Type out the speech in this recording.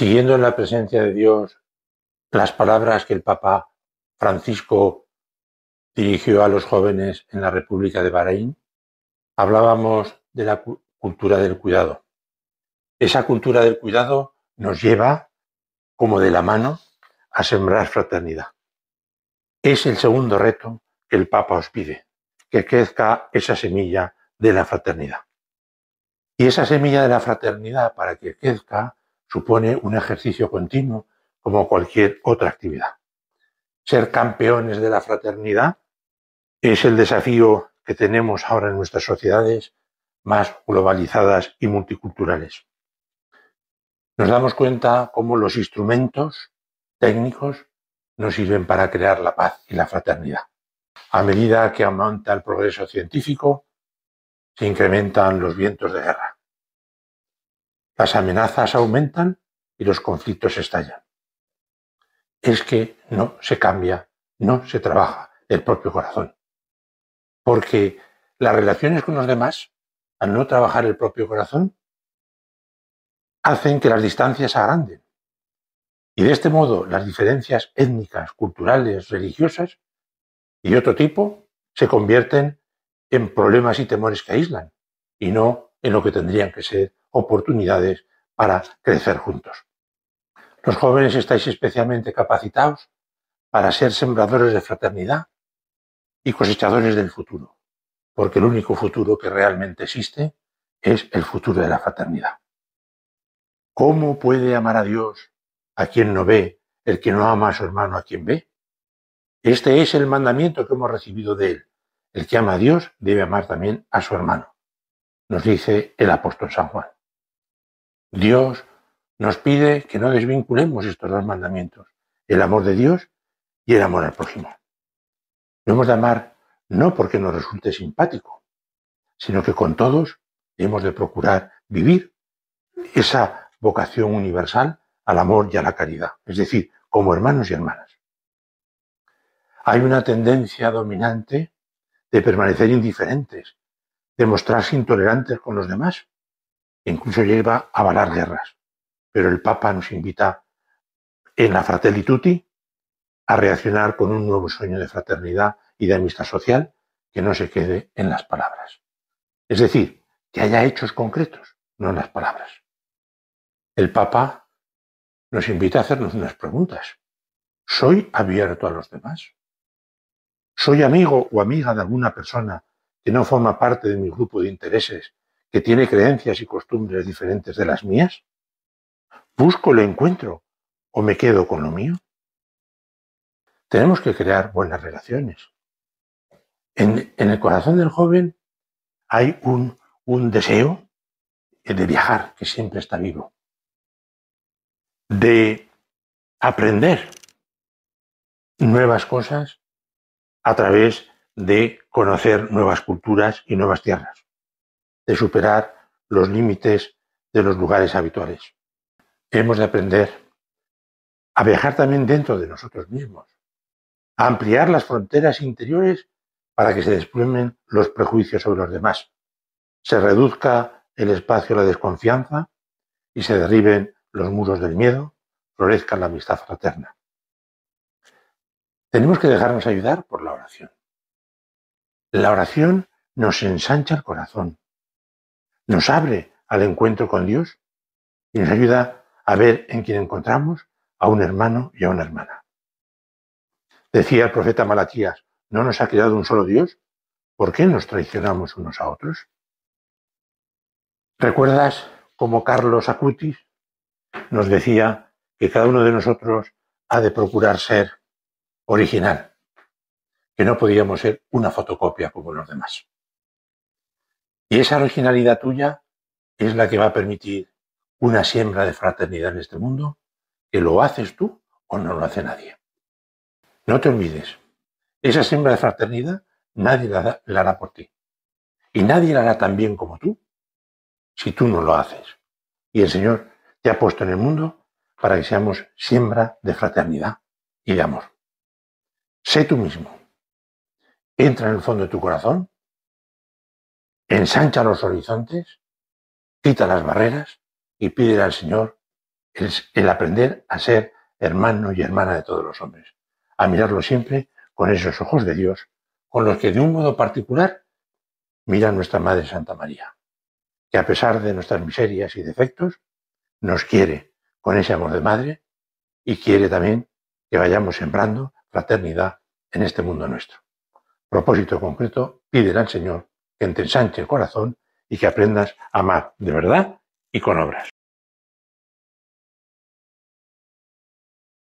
siguiendo en la presencia de Dios las palabras que el Papa Francisco dirigió a los jóvenes en la República de Bahrein, hablábamos de la cultura del cuidado. Esa cultura del cuidado nos lleva, como de la mano, a sembrar fraternidad. Es el segundo reto que el Papa os pide, que crezca esa semilla de la fraternidad. Y esa semilla de la fraternidad, para que crezca, supone un ejercicio continuo como cualquier otra actividad. Ser campeones de la fraternidad es el desafío que tenemos ahora en nuestras sociedades más globalizadas y multiculturales. Nos damos cuenta cómo los instrumentos técnicos nos sirven para crear la paz y la fraternidad. A medida que aumenta el progreso científico, se incrementan los vientos de guerra. Las amenazas aumentan y los conflictos estallan. Es que no se cambia, no se trabaja el propio corazón. Porque las relaciones con los demás, al no trabajar el propio corazón, hacen que las distancias se agranden. Y de este modo las diferencias étnicas, culturales, religiosas y otro tipo se convierten en problemas y temores que aíslan y no en lo que tendrían que ser oportunidades para crecer juntos. Los jóvenes estáis especialmente capacitados para ser sembradores de fraternidad y cosechadores del futuro, porque el único futuro que realmente existe es el futuro de la fraternidad. ¿Cómo puede amar a Dios a quien no ve el que no ama a su hermano a quien ve? Este es el mandamiento que hemos recibido de él. El que ama a Dios debe amar también a su hermano, nos dice el apóstol San Juan. Dios nos pide que no desvinculemos estos dos mandamientos, el amor de Dios y el amor al prójimo. Lo hemos de amar no porque nos resulte simpático, sino que con todos hemos de procurar vivir esa vocación universal al amor y a la caridad, es decir, como hermanos y hermanas. Hay una tendencia dominante de permanecer indiferentes, de mostrarse intolerantes con los demás, incluso lleva a avalar guerras. Pero el Papa nos invita en la Fratelli a reaccionar con un nuevo sueño de fraternidad y de amistad social que no se quede en las palabras. Es decir, que haya hechos concretos, no en las palabras. El Papa nos invita a hacernos unas preguntas. ¿Soy abierto a los demás? ¿Soy amigo o amiga de alguna persona que no forma parte de mi grupo de intereses que tiene creencias y costumbres diferentes de las mías? ¿Busco lo encuentro o me quedo con lo mío? Tenemos que crear buenas relaciones. En, el corazón del joven hay un deseo de viajar que siempre está vivo, de aprender nuevas cosas a través de conocer nuevas culturas y nuevas tierras de superar los límites de los lugares habituales. Hemos de aprender a viajar también dentro de nosotros mismos, a ampliar las fronteras interiores para que se desplumen los prejuicios sobre los demás, se reduzca el espacio a la desconfianza y se derriben los muros del miedo, florezca la amistad fraterna. Tenemos que dejarnos ayudar por la oración. La oración nos ensancha el corazón, nos abre al encuentro con Dios y nos ayuda a ver en quien encontramos a un hermano y a una hermana. Decía el profeta Malaquías, ¿no nos ha creado un solo Dios? ¿Por qué nos traicionamos unos a otros? ¿Recuerdas cómo Carlos Acutis nos decía que cada uno de nosotros ha de procurar ser original, que no podíamos ser una fotocopia como los demás? Y esa originalidad tuya es la que va a permitir una siembra de fraternidad en este mundo, que lo haces tú o no lo hace nadie. No te olvides, esa siembra de fraternidad nadie la, hará por ti. Y nadie la hará tan bien como tú si tú no lo haces. Y el Señor te ha puesto en el mundo para que seamos siembra de fraternidad y de amor. Sé tú mismo. Entra en el fondo de tu corazón ensancha los horizontes, quita las barreras y pide al Señor el, aprender a ser hermano y hermana de todos los hombres, a mirarlo siempre con esos ojos de Dios, con los que de un modo particular mira nuestra Madre Santa María, que a pesar de nuestras miserias y defectos, nos quiere con ese amor de madre y quiere también que vayamos sembrando fraternidad en este mundo nuestro. Propósito concreto, pide al Señor que te ensanche el corazón y que aprendas a amar de verdad y con obras.